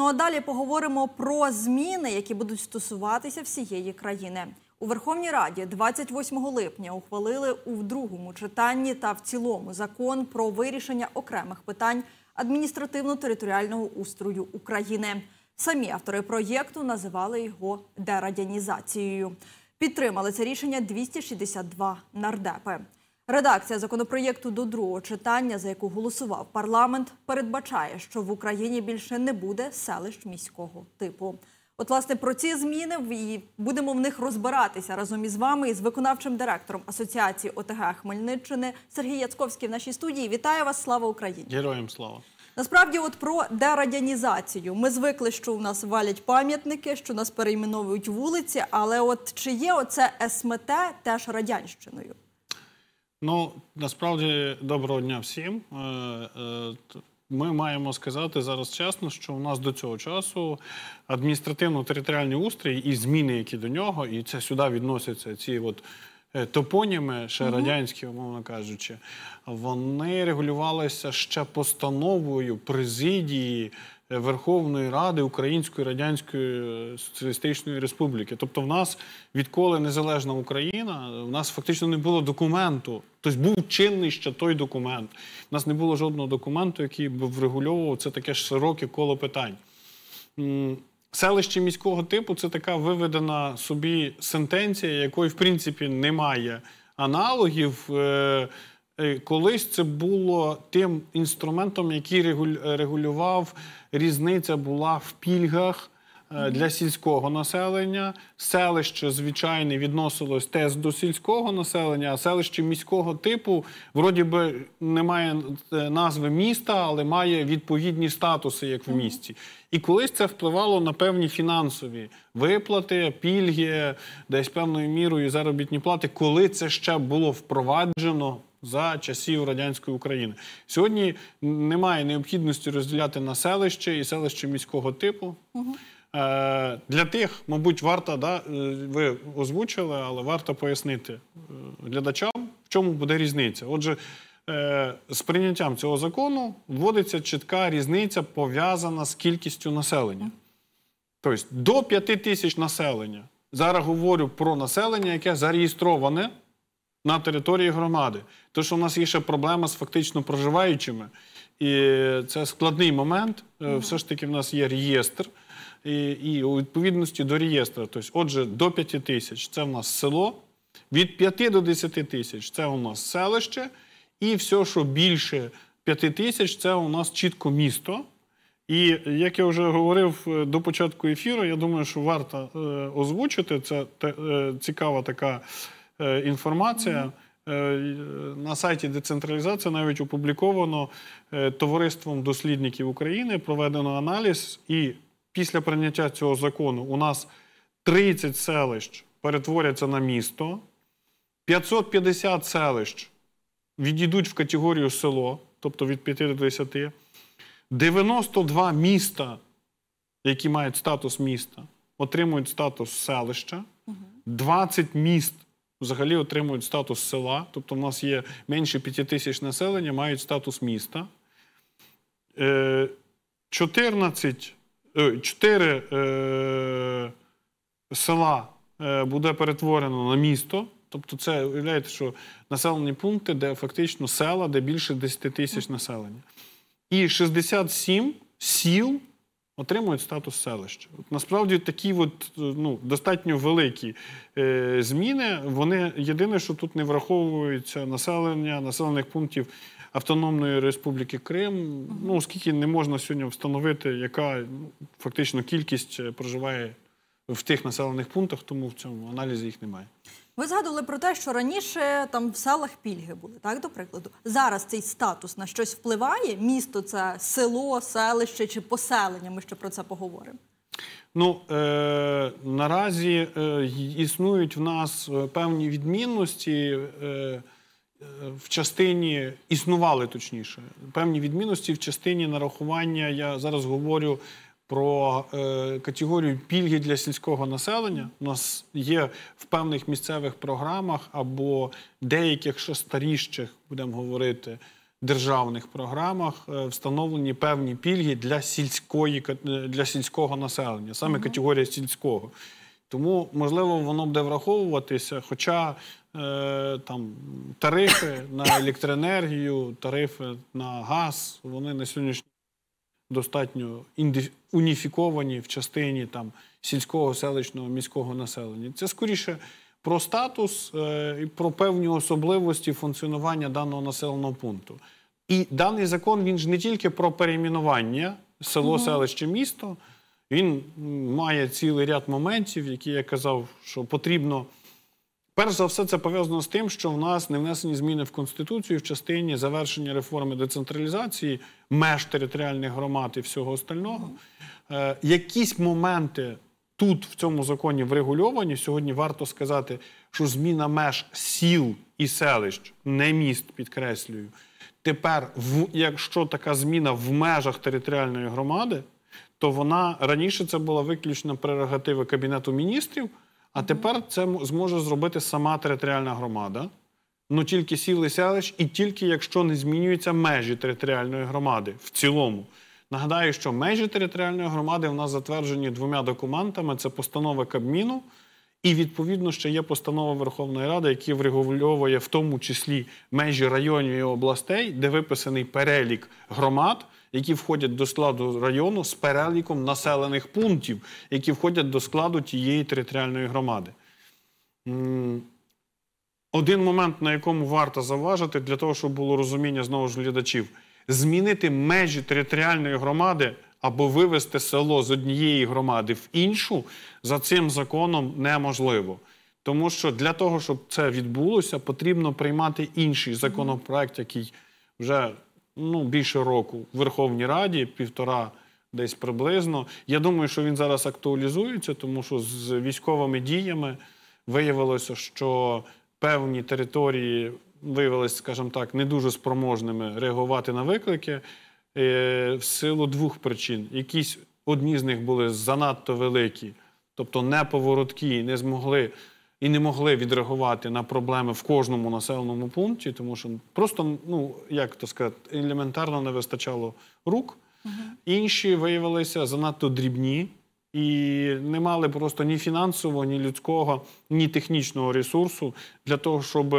Ну а далі поговоримо про зміни, які будуть стосуватися всієї країни. У Верховній Раді 28 липня ухвалили у другому читанні та в цілому закон про вирішення окремих питань адміністративно-територіального устрою України. Самі автори проєкту називали його дерадянізацією. Підтримали це рішення 262 нардепи. Редакція законопроєкту до другого читання, за яку голосував парламент, передбачає, що в Україні більше не буде селищ міського типу. От, власне, про ці зміни і будемо в них розбиратися разом із вами і з виконавчим директором Асоціації ОТГ Хмельниччини Сергій Яцковський в нашій студії. Вітаю вас! Слава Україні! Героям слава! Насправді, от про дерадянізацію. Ми звикли, що у нас валять пам'ятники, що нас перейменовують вулиці. Але от чи є оце СМТ теж радянщиною? Ну насправді доброго дня всім. Е, е, ми маємо сказати зараз чесно, що у нас до цього часу адміністративно-територіальний устрій і зміни, які до нього, і це сюди відносяться ці от е, топоніми, ще угу. радянські, умовно кажучи, вони регулювалися ще постановою президії. Верховної Ради Української Радянської е, Соціалістичної Республіки. Тобто, в нас відколи незалежна Україна, в нас фактично не було документу. Тобто був чинний ще той документ. У нас не було жодного документу, який б врегульовував це таке широке коло питань. Селище міського типу це така виведена собі сентенція, якої, в принципі, немає аналогів. Е, Е, колись це було тим інструментом, який е, регулював, різниця була в пільгах е, для сільського населення. Селище звичайне відносилось теж до сільського населення, а селище міського типу, вроді би, немає назви міста, але має відповідні статуси, як в місті. І колись це впливало на певні фінансові виплати, пільги, десь певною мірою заробітні плати, коли це ще було впроваджено за часів радянської України. Сьогодні немає необхідності розділяти на селище і селище міського типу. Е, для тих, мабуть, варто да, е, ви озвучили, але варто пояснити е, глядачам, в чому буде різниця. Отже, з прийняттям цього закону вводиться чітка різниця, пов'язана з кількістю населення. Тобто до 5 тисяч населення. Зараз говорю про населення, яке зареєстроване на території громади. Тому що в нас є ще проблема з фактично проживаючими. І це складний момент. Е, все ж таки, в нас є реєстр. І, у відповідності до реєстру, тобто, отже, до 5 тисяч це в нас село, від 5 до 10 тисяч це у нас селище, і все, що більше 5 тисяч, це у нас чітко місто. І як я вже говорив е, до початку ефіру, я думаю, що варто е, озвучити це цікава така. Е, інформація. Е, на сайті децентралізації навіть опубліковано е, товариством дослідників України проведено аналіз, і після прийняття цього закону у нас 30 селищ перетворяться на місто, 550 селищ відійдуть в категорію село, тобто від 5 до 10, 92 міста, які мають статус міста, отримують статус селища, 20 міст взагалі отримують статус села. Тобто, в нас є менше 5 тисяч населення, мають статус міста. 14, е, 4 е, е, села е, буде перетворено на місто. Тобто, це уявляєте, що населені пункти, де фактично села, де більше 10 тисяч населення. І 67 сіл отримують статус селища. От, насправді такі от, е, ну, достатньо великі е, зміни. Вони єдине, що тут не враховується населення населених пунктів. Автономної Республіки Крим, ну оскільки не можна сьогодні встановити, яка ну, фактично кількість е, проживає в тих населених пунктах, тому в цьому аналізі їх немає. Ви згадували про те, що раніше там в селах пільги були, так до прикладу. Зараз цей статус на щось впливає. Місто це село, селище чи поселення. Ми ще про це поговоримо. Ну е- наразі е існують в нас е, певні відмінності. Е- в частині існували точніше певні відмінності в частині нарахування. Я зараз говорю про е, категорію пільги для сільського населення. У нас є в певних місцевих програмах або деяких що старіших, будемо говорити, державних програмах е, встановлені певні пільги для сільської е, для сільського населення, саме mm категорія сільського. Тому можливо воно буде враховуватися, хоча е, там тарифи на електроенергію, тарифи на газ вони на сьогоднішній достатньо уніфіковані в частині там сільського, селищного, міського населення. Це скоріше про статус е, і про певні особливості функціонування даного населеного пункту. І даний закон він ж не тільки про перейменування село, mm -hmm. селище, місто. Він має цілий ряд моментів, які я казав, що потрібно. Перш за все, це пов'язано з тим, що в нас не внесені зміни в конституцію в частині завершення реформи децентралізації меж територіальних громад і всього остального. Е, якісь моменти тут в цьому законі врегульовані. Сьогодні варто сказати, що зміна меж сіл і селищ, не міст, підкреслюю. Тепер, в, якщо така зміна в межах територіальної громади, то вона раніше це була виключно прерогатива Кабінету міністрів. А тепер це зможе зробити сама територіальна громада. Ну тільки сіл і селищ, і тільки якщо не змінюються межі територіальної громади в цілому. Нагадаю, що межі територіальної громади в нас затверджені двома документами: це постанова Кабміну, і відповідно ще є постанова Верховної Ради, яка врегульовує в тому числі межі районів і областей, де виписаний перелік громад які входять до складу району з переліком населених пунктів, які входять до складу тієї територіальної громади. Один момент, на якому варто заважити, для того, щоб було розуміння знову ж глядачів, змінити межі територіальної громади або вивести село з однієї громади в іншу за цим законом неможливо. Тому що для того, щоб це відбулося, потрібно приймати інший законопроект, який вже ну, більше року в Верховній Раді, півтора десь приблизно. Я думаю, що він зараз актуалізується, тому що з військовими діями виявилося, що певні території виявилися, скажімо так, не дуже спроможними реагувати на виклики е в силу двох причин. Якісь одні з них були занадто великі, тобто неповороткі, не змогли і не могли відреагувати на проблеми в кожному населеному пункті, тому що просто, ну як то сказати, елементарно не вистачало рук. Угу. Інші виявилися занадто дрібні і не мали просто ні фінансового, ні людського, ні технічного ресурсу для того, щоб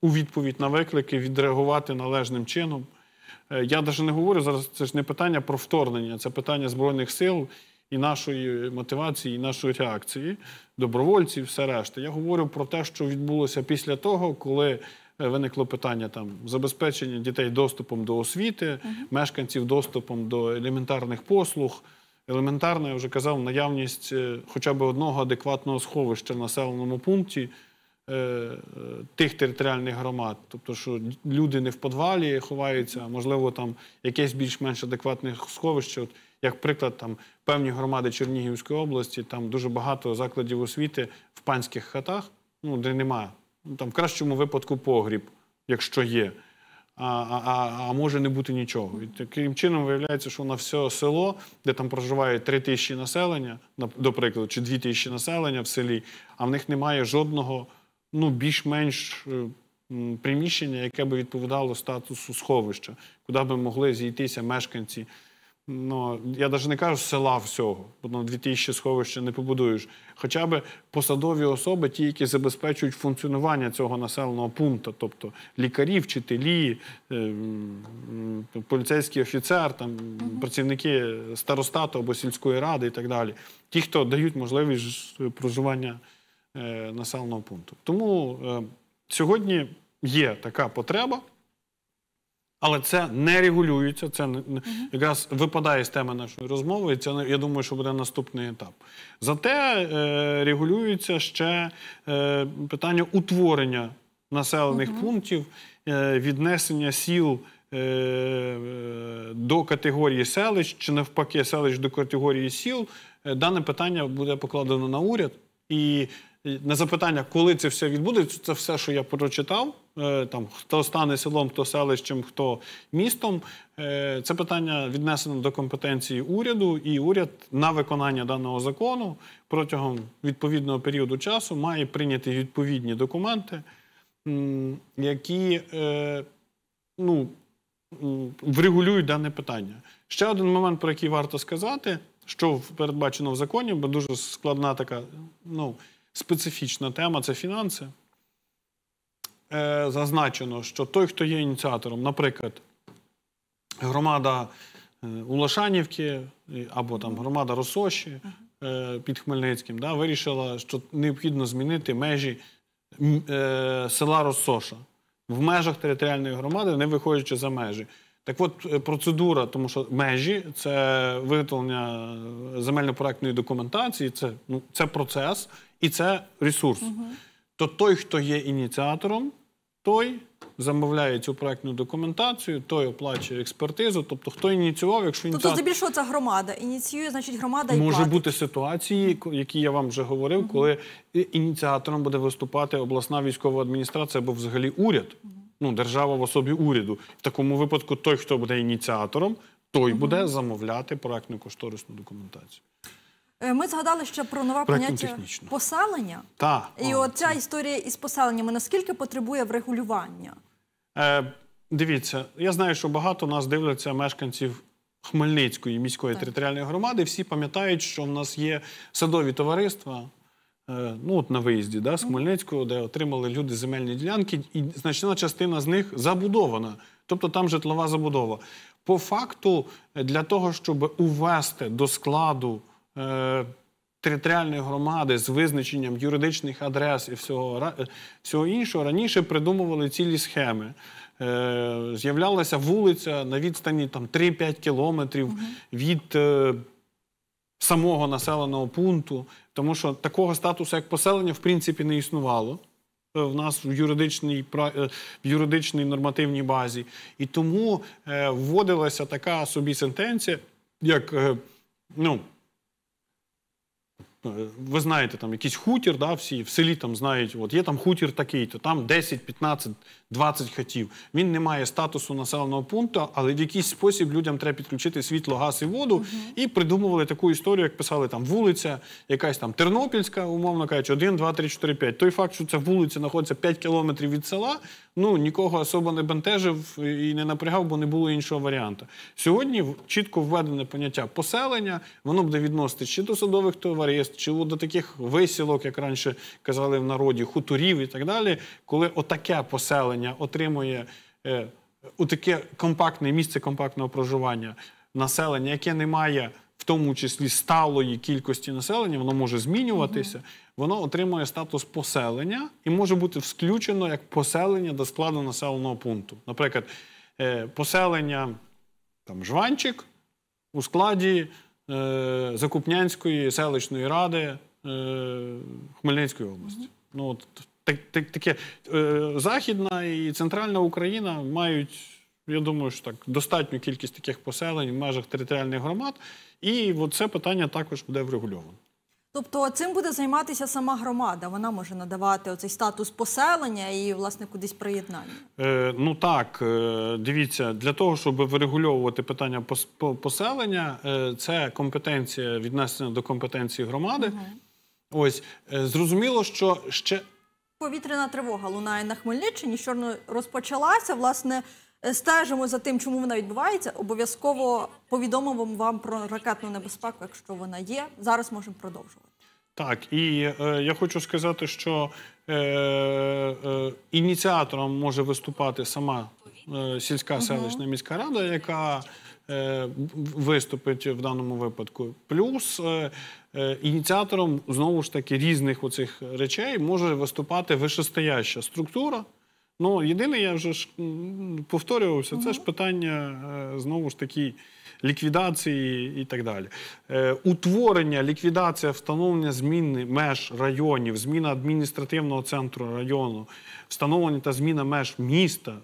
у відповідь на виклики відреагувати належним чином. Е, я навіть не говорю зараз, це ж не питання про вторгнення, це питання Збройних сил і нашої мотивації, і нашої реакції, добровольців, все решта. Я говорю про те, що відбулося після того, коли. Е, виникло питання там забезпечення дітей доступом до освіти, uh мешканців доступом до елементарних послуг. Елементарно, я вже казав, наявність е, хоча б одного адекватного сховища в населеному пункті е, е тих територіальних громад. Тобто, що люди не в подвалі ховаються, а можливо, там якесь більш-менш адекватне сховище. От як приклад, там певні громади Чернігівської області, там дуже багато закладів освіти в панських хатах, ну де немає. Ну, там в кращому випадку погріб, якщо є. А а, а може не бути нічого. І таким чином виявляється, що на все село, де там проживає 3 тисячі населення, до прикладу, чи 2 тисячі населення в селі, а в них немає жодного ну, більш-менш е, приміщення, яке би відповідало статусу сховища, куди би могли зійтися мешканці. Ну, я навіть не кажу села всього, бо на ну, 2000 сховища не побудуєш. Хоча б посадові особи, ті, які забезпечують функціонування цього населеного пункту, тобто лікарі, вчителі, е, поліцейський офіцер, там, mm працівники старостату або сільської ради і так далі. Ті, хто дають можливість проживання е, населеного пункту. Тому е, сьогодні є така потреба але це не регулюється. Це не, якраз випадає з теми нашої розмови. і Це я думаю, що буде наступний етап. Зате е, регулюється ще е, питання утворення населених угу. пунктів, е, віднесення сіл. Е, е, до категорії селищ чи навпаки селищ до категорії сіл е, дане питання буде покладено на уряд, і на запитання, коли це все відбудеться, це все, що я прочитав. Е, там хто стане селом, хто селищем, хто містом. Е, це питання віднесено до компетенції уряду, і уряд на виконання даного закону протягом відповідного періоду часу має прийняти відповідні документи, які е, ну, врегулюють дане питання. Ще один момент, про який варто сказати, що передбачено в законі, бо дуже складна така. ну, специфічна тема це фінанси. Е, зазначено, що той, хто є ініціатором, наприклад, громада е, Улашанівки або там громада Росоші е, під Хмельницьким, да, вирішила, що необхідно змінити межі села Росоша в межах територіальної громади, не виходячи за межі. Так от процедура, тому що межі це виготовлення земельно-проектної документації, це ну, це процес, і це ресурс. Угу. То той, хто є ініціатором, той замовляє цю проектну документацію, той оплачує експертизу. Тобто, хто ініціював, якщо ініціатор... Тобто, здебільшого це громада. Ініціює, значить, громада і може платить. бути ситуації, які я вам вже говорив, угу. коли ініціатором буде виступати обласна військова адміністрація або взагалі уряд. Угу. Ну, держава в особі уряду. В такому випадку той, хто буде ініціатором, той угу. буде замовляти проектну кошторисну документацію. Е, ми згадали ще про нове поняття поселення. Та, І от ця історія із поселеннями наскільки потребує врегулювання? Е, Дивіться, я знаю, що багато нас дивляться мешканців Хмельницької міської так. територіальної громади. Всі пам'ятають, що в нас є садові товариства. Е, ну, от на виїзді да, з Хмельницького, де отримали люди земельні ділянки, і значна частина з них забудована, тобто там житлова забудова. По факту, е, для того, щоб увести до складу Е, територіальної громади з визначенням юридичних адрес і всього е, всього іншого раніше придумували цілі схеми. Е, з'являлася вулиця на відстані 3-5 кілометрів від самого населеного пункту, тому що такого статусу, як поселення, в принципі, не існувало. В нас в юридичній в юридичній нормативній базі, і тому е, вводилася така собі сентенція, як е, ну Ну, е, ви знаєте, там якийсь хутір, да, всі в селі там знають, от є там хутір такий-то, там 10, 15, 20 хатів. Він не має статусу населеного пункту, але в якийсь спосіб людям треба підключити світло, газ і воду. Угу. І придумували таку історію, як писали там вулиця, якась там Тернопільська, умовно кажучи, 1, 2, 3, 4, 5. Той факт, що ця вулиця знаходиться 5 кілометрів від села, ну нікого особо не бентежив і не напрягав, бо не було іншого варіанту. Сьогодні чітко введене поняття поселення, воно буде відносити чи до садових товариств, чи до таких висілок, як раніше казали в народі, хуторів і так далі, коли отаке поселення отримує е, отаке компактне місце компактного проживання населення, яке не має в тому числі сталої кількості населення, воно може змінюватися, воно отримує статус поселення і може бути включено як поселення до складу населеного пункту. Наприклад, е, поселення там, Жванчик у складі е, Закупнянської селищної ради е, Хмельницької області. Ну, от, так, так, таке, е, Західна і центральна Україна мають. Я думаю, що так достатню кількість таких поселень в межах територіальних громад, і це питання також буде врегульовано. Тобто цим буде займатися сама громада. Вона може надавати оцей статус поселення і, власне, кудись приєднання. Е, ну так, е, дивіться, для того, щоб вирегульовувати питання пос поселення, е, це компетенція віднесена до компетенції громади. Ось зрозуміло, що ще повітряна тривога лунає на Хмельниччині. Щойно розпочалася, власне. Е, стежимо за тим, чому вона відбувається. Обов'язково повідомимо вам про ракетну небезпеку, якщо вона є. Зараз можемо продовжувати. Так, і е, я хочу сказати, що е, е, ініціатором може виступати сама е, сільська селищна міська рада, яка е, виступить в даному випадку. Плюс ініціатором знову ж таки різних оцих речей може виступати вишестояща структура. Ну, єдине, я вже ж повторювався, це ж питання е, знову ж таки ліквідації і так далі. Е, утворення, ліквідація, встановлення зміни меж районів, зміна адміністративного центру району, встановлення та зміна меж міста,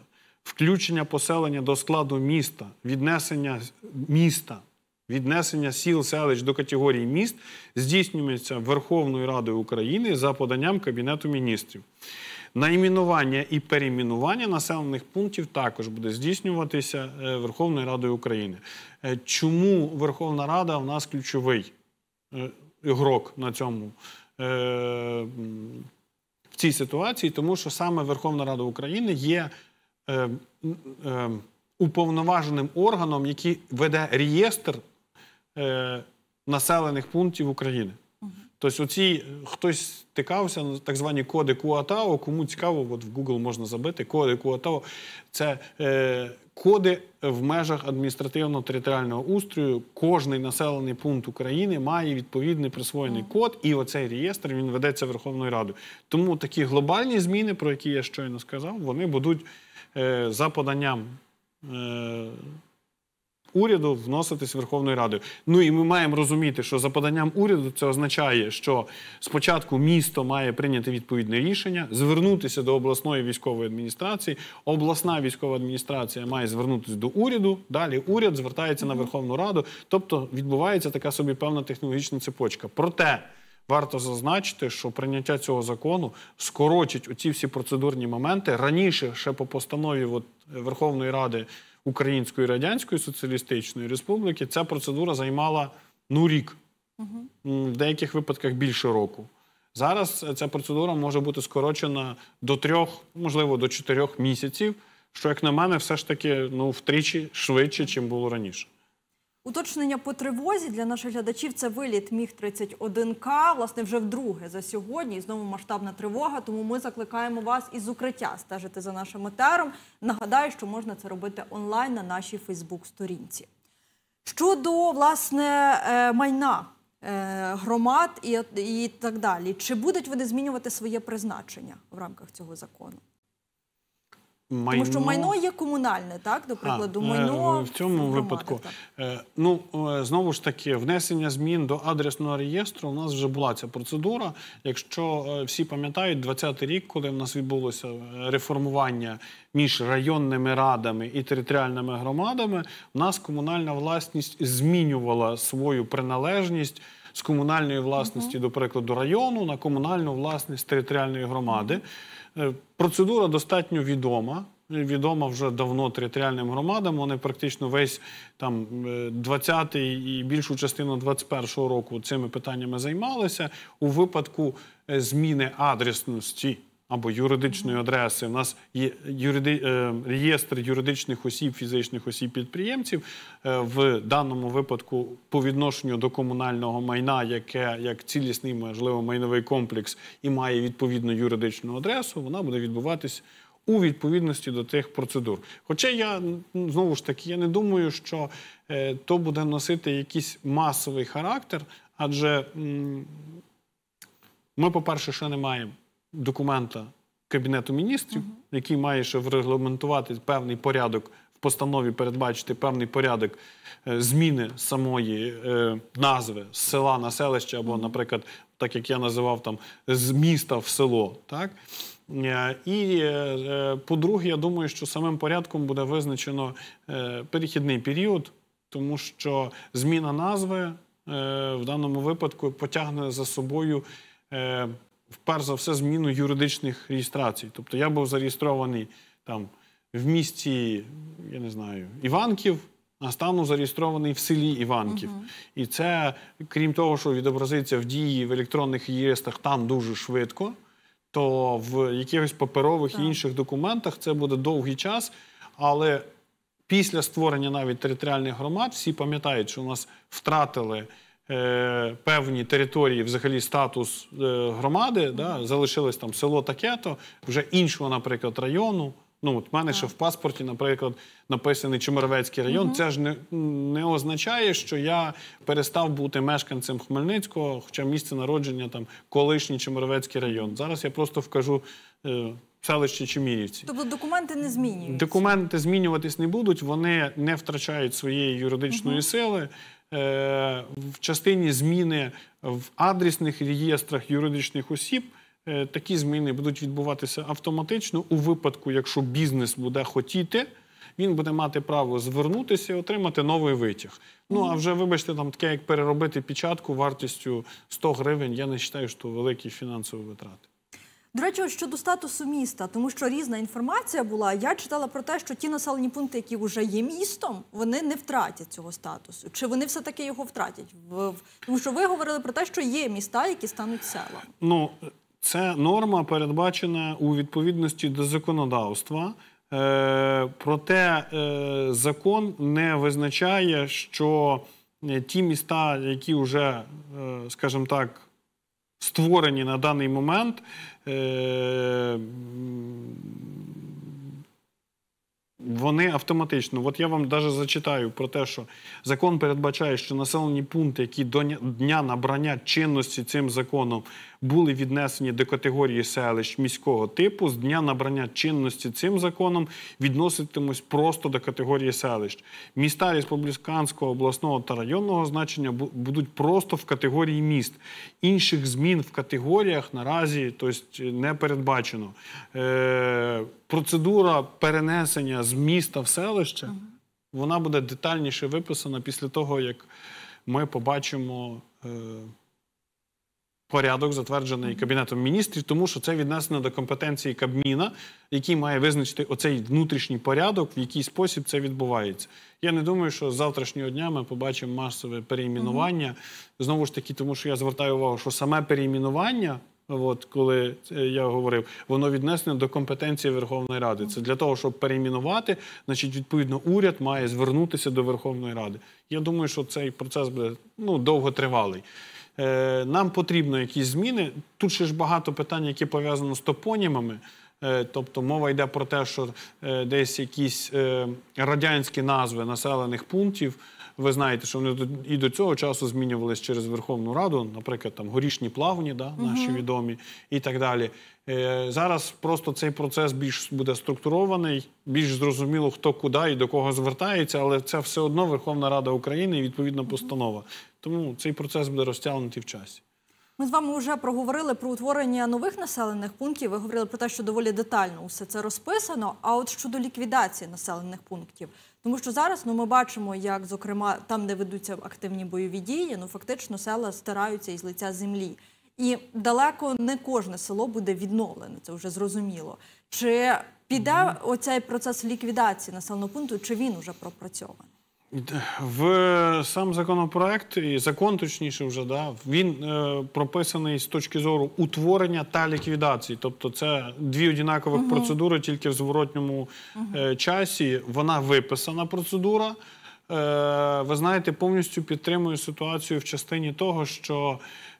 включення поселення до складу міста, віднесення міста. Віднесення сіл селищ до категорії міст здійснюється Верховною Радою України за поданням Кабінету міністрів. Найменування і перейменування населених пунктів також буде здійснюватися е, Верховною Радою України. Е, чому Верховна Рада в нас ключовий е, ігрок на цьому? В цій ситуації, тому що саме Верховна Рада України є уповноваженим органом, який веде реєстр населених пунктів України. Тобто, оці хтось стикався на ну, так звані коди Куатао. Кому цікаво, от в Google можна забити коди Куатао. Це е, коди в межах адміністративно-територіального устрою. Кожний населений пункт України має відповідний присвоєний код, і оцей реєстр він ведеться Верховною Радою. Тому такі глобальні зміни, про які я щойно сказав, вони будуть е, за поданням. Е, уряду вноситись Верховною Радою. Ну і ми маємо розуміти, що за поданням уряду це означає, що спочатку місто має прийняти відповідне рішення, звернутися до обласної військової адміністрації. Обласна військова адміністрація має звернутися до уряду. Далі уряд звертається на Верховну Раду. Тобто відбувається така собі певна технологічна цепочка. Проте. Варто зазначити, що прийняття цього закону скорочить оці всі процедурні моменти раніше ще по постанові от, Верховної Ради Української Радянської Соціалістичної Республіки, ця процедура займала ну рік, в деяких випадках більше року. Зараз ця процедура може бути скорочена до трьох, можливо, до чотирьох місяців. Що, як на мене, все ж таки ну втричі швидше, ніж було раніше. Уточнення по тривозі для наших глядачів це виліт міг 31 к власне вже вдруге за сьогодні. І знову масштабна тривога. Тому ми закликаємо вас із укриття стежити за нашим етером. Нагадаю, що можна це робити онлайн на нашій Фейсбук-сторінці. Щодо власне е, майна е, громад і, і так далі, чи будуть вони змінювати своє призначення в рамках цього закону? Майно... Тому що майно є комунальне, так до прикладу, а, е, майно в цьому громади, випадку. Так. Е, ну е, знову ж таки, внесення змін до адресного реєстру. У нас вже була ця процедура. Якщо всі пам'ятають, 20-й рік, коли в нас відбулося реформування між районними радами і територіальними громадами, у нас комунальна власність змінювала свою приналежність з комунальної власності, до прикладу, району на комунальну власність територіальної громади. Е, процедура достатньо відома. Відома вже давно територіальним громадам. Вони практично весь там 20-й е, і більшу частину 21-го року цими питаннями займалися у випадку е, зміни адресності або юридичної адреси. У нас є юриди... Е, реєстр юридичних осіб, фізичних осіб підприємців е, в даному випадку по відношенню до комунального майна, яке як цілісний, можливо, майновий комплекс і має відповідну юридичну адресу, вона буде відбуватись. У відповідності до тих процедур. Хоча я знову ж таки я не думаю, що е, то буде носити якийсь масовий характер, адже ми, по-перше, ще не маємо документа Кабінету міністрів, угу. який має ще врегламентувати певний порядок в постанові, передбачити певний порядок е, зміни самої е, назви з села на селище, або, наприклад, так як я називав там з міста в село. Так? Е, і е, по-друге, я думаю, що самим порядком буде визначено перехідний період, тому що зміна назви в даному випадку потягне за собою перш за все, зміну юридичних реєстрацій. Тобто я був зареєстрований там в місті, я не знаю, Іванків, а стану зареєстрований в селі Іванків. Угу. І це, крім того, що відобразиться в дії в електронних реєстрах там дуже швидко, то в якихось паперових так. і інших документах це буде довгий час, але після створення навіть територіальних громад всі пам'ятають, що у нас втратили. Е, певні території, взагалі статус е, громади, да, залишилось там село таке-то, вже іншого, наприклад, району. Ну, от в мене ще в паспорті, наприклад, написаний Чемеровецький район. Угу. Це ж не не означає, що я перестав бути мешканцем Хмельницького, хоча місце народження там колишній Чемеровецький район. Зараз я просто вкажу. Е, селищі Чемірівці. Тобто документи не змінюються? Документи змінюватись не будуть, вони не втрачають своєї юридичної угу. сили. Е, в частині зміни в адресних реєстрах юридичних осіб е, такі зміни будуть відбуватися автоматично у випадку, якщо бізнес буде хотіти. Він буде мати право звернутися і отримати новий витяг. Ну а вже, вибачте, там таке, як переробити печатку вартістю 100 гривень. Я не вважаю, що великі фінансові витрати. До речі, щодо статусу міста, тому що різна інформація була. Я читала про те, що ті населені пункти, які вже є містом, вони не втратять цього статусу. Чи вони все таки його втратять? Тому що ви говорили про те, що є міста, які стануть селами. Ну це норма передбачена у відповідності до законодавства. Е, проте е, закон не визначає, що е, ті міста, які вже, скажімо так, створені на даний момент. Е, вони автоматично, от я вам навіть зачитаю про те, що закон передбачає, що населені пункти, які до дня набрання чинності цим законом були віднесені до категорії селищ міського типу, з дня набрання чинності цим законом відноситимуть просто до категорії селищ. Міста республіканського, обласного та районного значення будуть просто в категорії міст. Інших змін в категоріях наразі тобто, не передбачено. Е, процедура перенесення з міста в селище, uh вона буде детальніше виписана після того, як ми побачимо е, порядок, затверджений Кабінетом міністрів, тому що це віднесено до компетенції Кабміна, який має визначити оцей внутрішній порядок, в який спосіб це відбувається. Я не думаю, що з завтрашнього дня ми побачимо масове переіменування. Uh Знову ж таки, тому що я звертаю увагу, що саме переіменування от коли е, я говорив, воно віднесене до компетенції Верховної Ради. Це для того, щоб перейменувати, значить, відповідно, уряд має звернутися до Верховної Ради. Я думаю, що цей процес буде ну, довготривалий. Е, нам потрібно якісь зміни. Тут ще ж багато питань, які пов'язані з топонімами. Е, тобто мова йде про те, що десь якісь радянські назви населених пунктів. Ви знаєте, що вони і до цього часу змінювалися через Верховну Раду, наприклад, там горішні плавні, да, наші угу. відомі і так далі. Е, Зараз просто цей процес більш буде структурований, більш зрозуміло, хто куди і до кого звертається, але це все одно Верховна Рада України і відповідна постанова. Тому цей процес буде розтягнутий в часі. Ми з вами вже проговорили про утворення нових населених пунктів. Ви говорили про те, що доволі детально усе це розписано. А от щодо ліквідації населених пунктів. Тому що зараз ну ми бачимо, як зокрема там, де ведуться активні бойові дії, ну фактично села стираються із лиця землі. І далеко не кожне село буде відновлене, це вже зрозуміло. Чи піде оцей процес ліквідації населеного пункту, чи він уже пропрацьований? В е, сам законопроект і закон, точніше, вже да, він е, прописаний з точки зору утворення та ліквідації. Тобто, це дві однакових угу. процедури, тільки в зворотньому е, часі. Вона виписана процедура. Е, ви знаєте, повністю підтримую ситуацію в частині того, що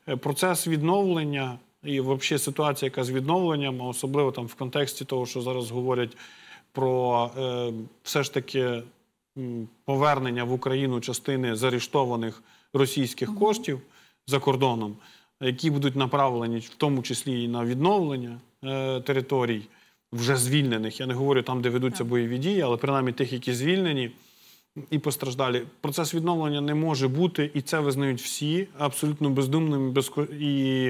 е, процес відновлення і, взагалі, ситуація, яка з відновленням, особливо там в контексті того, що зараз говорять про е, все ж таки повернення в Україну частини заарештованих російських коштів за кордоном, які будуть направлені в тому числі і на відновлення е, територій вже звільнених. Я не говорю там, де ведуться бойові дії, але принаймні тих, які звільнені і постраждалі. Процес відновлення не може бути, і це визнають всі абсолютно бездумним безко... і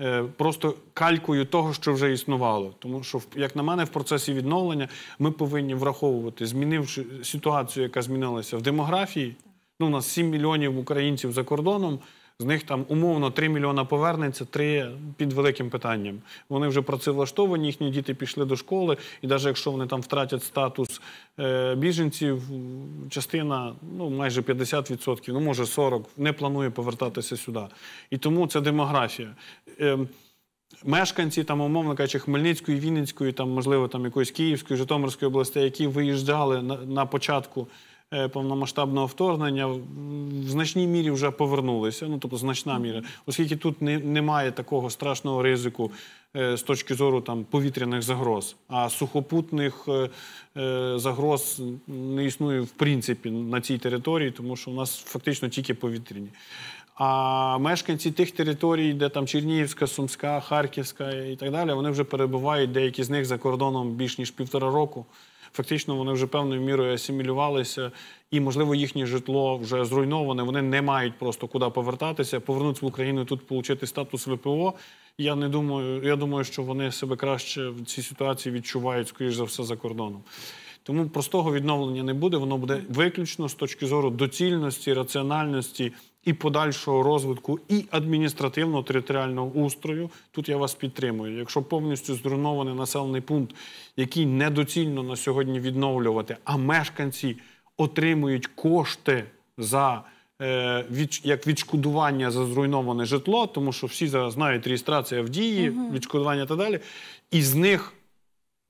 е, просто калькою того, що вже існувало. Тому що, як на мене, в процесі відновлення ми повинні враховувати, змінивши ситуацію, яка змінилася в демографії. Ну, у нас 7 мільйонів українців за кордоном. З них там умовно 3 мільйона повернеться, 3 під великим питанням. Вони вже працевлаштовані, їхні діти пішли до школи, і навіть якщо вони там втратять статус е, біженців, частина ну майже 50%, ну може 40%, не планує повертатися сюди. І тому це демографія. Е, Мешканці там, умовно кажучи, Хмельницької, Вінницької, там, можливо, там якоїсь Київської, Житомирської областей, які виїжджали на, на початку. Е, повномасштабного вторгнення в значній мірі вже повернулися. Ну тобто, значна міра, оскільки тут не, немає такого страшного ризику. Е, з точки зору там повітряних загроз, а сухопутних е, е, загроз не існує в принципі на цій території, тому що у нас фактично тільки повітряні. А мешканці тих територій, де там Чернігівська, Сумська, Харківська і так далі, вони вже перебувають деякі з них за кордоном більш ніж півтора року фактично вони вже певною мірою асимілювалися, і, можливо, їхнє житло вже зруйноване. Вони не мають просто куди повертатися, повернутися в Україну, тут отримати статус ВПО. Я не думаю, я думаю, що вони себе краще в цій ситуації відчувають, скоріш за все, за кордоном. Тому простого відновлення не буде, воно буде виключно з точки зору доцільності, раціональності і подальшого розвитку і адміністративно територіального устрою. Тут я вас підтримую. Якщо повністю зруйнований населений пункт, який недоцільно на сьогодні відновлювати, а мешканці отримують кошти за. Е, як відшкодування за зруйноване житло, тому що всі зараз знають реєстрація в дії, uh відшкодування та далі, і з них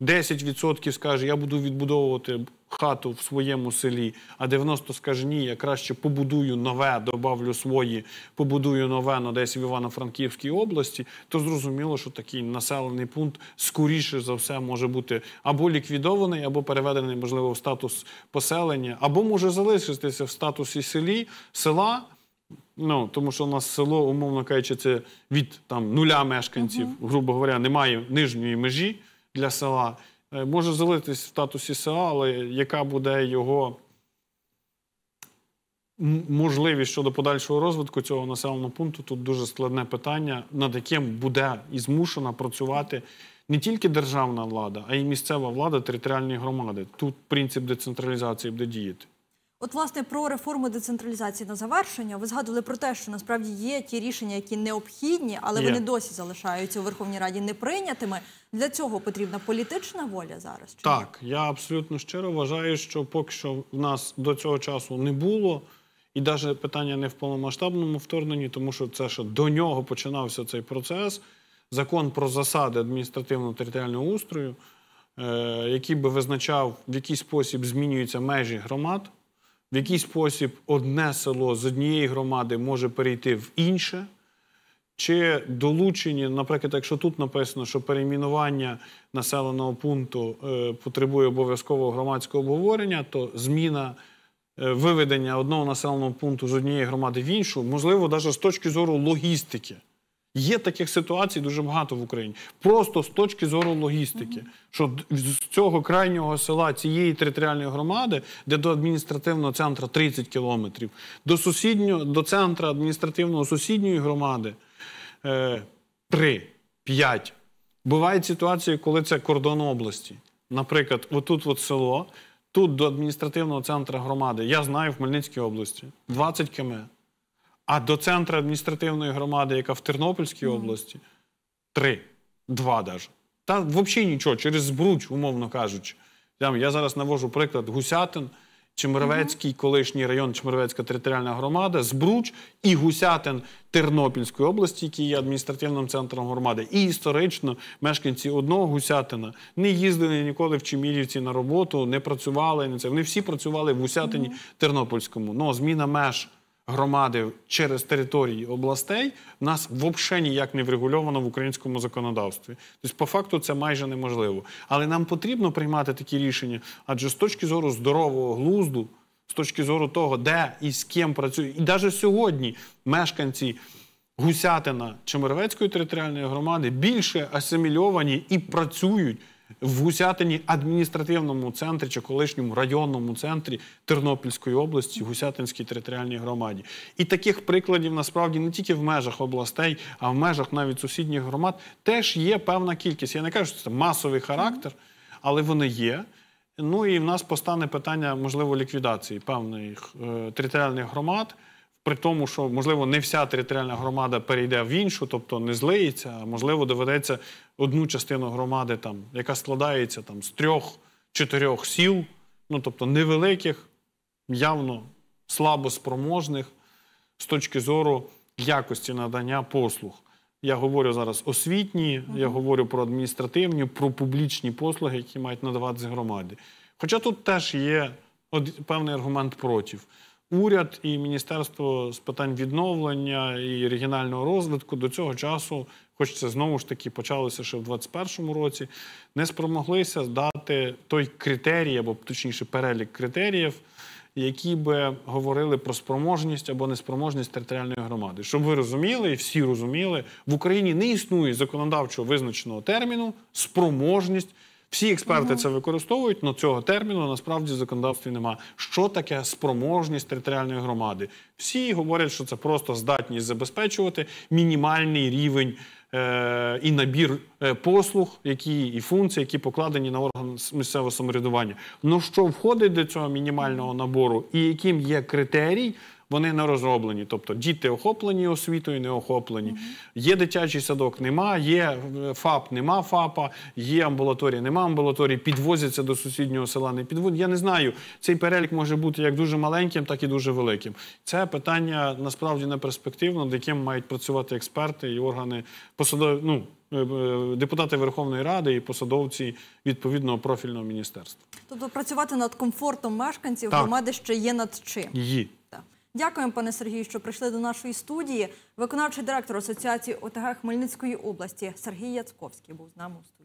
10% скаже, я буду відбудовувати хату в своєму селі, а 90% скаже, ні, я краще побудую нове, добавлю свої, побудую нове на ну, десь в Івано-Франківській області, то зрозуміло, що такий населений пункт скоріше за все може бути або ліквідований, або переведений, можливо, в статус поселення, або може залишитися в статусі селі, села. Ну, Тому що у нас село, умовно кажучи, це від там, нуля мешканців, грубо говоря, немає нижньої межі для села. Е, може залитись в статусі села, але яка буде його можливість щодо подальшого розвитку цього населеного пункту? Тут дуже складне питання, над яким буде і змушена працювати не тільки державна влада, а й місцева влада територіальної громади. Тут принцип децентралізації буде діяти. От, власне, про реформу децентралізації на завершення ви згадували про те, що насправді є ті рішення, які необхідні, але є. вони досі залишаються у Верховній Раді неприйнятими. Для цього потрібна політична воля зараз. Чи так, ні? я абсолютно щиро вважаю, що поки що в нас до цього часу не було, і навіть питання не в повномасштабному вторгненні, тому що це ще до нього починався цей процес. Закон про засади адміністративно-територіального устрою, е, який би визначав, в який спосіб змінюються межі громад в який спосіб одне село з однієї громади може перейти в інше, чи долучені, наприклад, якщо тут написано, що перейменування населеного пункту е, потребує обов'язкового громадського обговорення, то зміна. Е, виведення одного населеного пункту з однієї громади в іншу, можливо, навіть з точки зору логістики. Є таких ситуацій дуже багато в Україні. Просто з точки зору логістики, mm -hmm. що з цього крайнього села цієї територіальної громади, де до адміністративного центру 30 кілометрів, до сусіднього до центру адміністративного сусідньої громади е, 3-5. Бувають ситуації, коли це кордон області. Наприклад, отут от село, тут до адміністративного центру громади, я знаю в Хмельницькій області 20 км. А до центру адміністративної громади, яка в Тернопільській області, три, два навіть. Та взагалі нічого, через збруч, умовно кажучи. Я зараз навожу приклад Гусятин, Чемеровецький, колишній район Чемеровецька територіальна громада, Збруч і Гусятин Тернопільської області, який є адміністративним центром громади. І історично мешканці одного Гусятина не їздили ніколи в Чемірівці на роботу, не працювали. це. Вони всі працювали в Гусятині Тернопільському. Ну, зміна меж громади через території областей в нас взагалі ніяк не врегульовано в українському законодавстві. Тобто, по факту, це майже неможливо. Але нам потрібно приймати такі рішення, адже з точки зору здорового глузду, з точки зору того, де і з ким працює, і навіть сьогодні мешканці. Гусятина Чемеровецької територіальної громади більше асимільовані і працюють в Гусятині адміністративному центрі чи колишньому районному центрі Тернопільської області, Гусятинській територіальній громаді. І таких прикладів насправді не тільки в межах областей, а в межах навіть сусідніх громад теж є певна кількість. Я не кажу, що це масовий характер, але вони є. Ну і в нас постане питання можливо ліквідації певних е, територіальних громад при тому, що можливо не вся територіальна громада перейде в іншу, тобто не злиється, а можливо, доведеться одну частину громади, там, яка складається там, з трьох-чотирьох сіл, ну тобто невеликих, явно слабо спроможних з точки зору якості надання послуг. Я говорю зараз освітні, я говорю про адміністративні, про публічні послуги, які мають надаватися громаді. Хоча тут теж є певний аргумент проти уряд і Міністерство з питань відновлення і регіонального розвитку до цього часу, хоч це знову ж таки почалося ще в 2021 році, не спромоглися дати той критерій, або точніше перелік критеріїв. Які би говорили про спроможність або неспроможність територіальної громади, щоб ви розуміли, і всі розуміли, в Україні не існує законодавчого визначеного терміну спроможність всі експерти це використовують, але цього терміну насправді в законодавстві нема. Що таке спроможність територіальної громади? Всі говорять, що це просто здатність забезпечувати мінімальний рівень е і набір е, послуг, які і функції, які покладені на орган місцевого самоврядування. Ну що входить до цього мінімального набору, і яким є критерій? вони не розроблені. Тобто діти охоплені освітою, не охоплені. Mm -hmm. Є дитячий садок, нема, є е, ФАП, нема ФАПа, є амбулаторія, нема амбулаторії, підвозяться до сусіднього села, не підвозять. Я не знаю, цей перелік може бути як дуже маленьким, так і дуже великим. Це питання насправді не перспективно, над яким мають працювати експерти і органи посадові. Ну, е, е, Депутати Верховної Ради і посадовці відповідного профільного міністерства, тобто працювати над комфортом мешканців громади ще є над чим Є. Дякуємо, пане Сергію, що прийшли до нашої студії. Виконавчий директор Асоціації ОТГ Хмельницької області Сергій Яцковський був з нами у студії.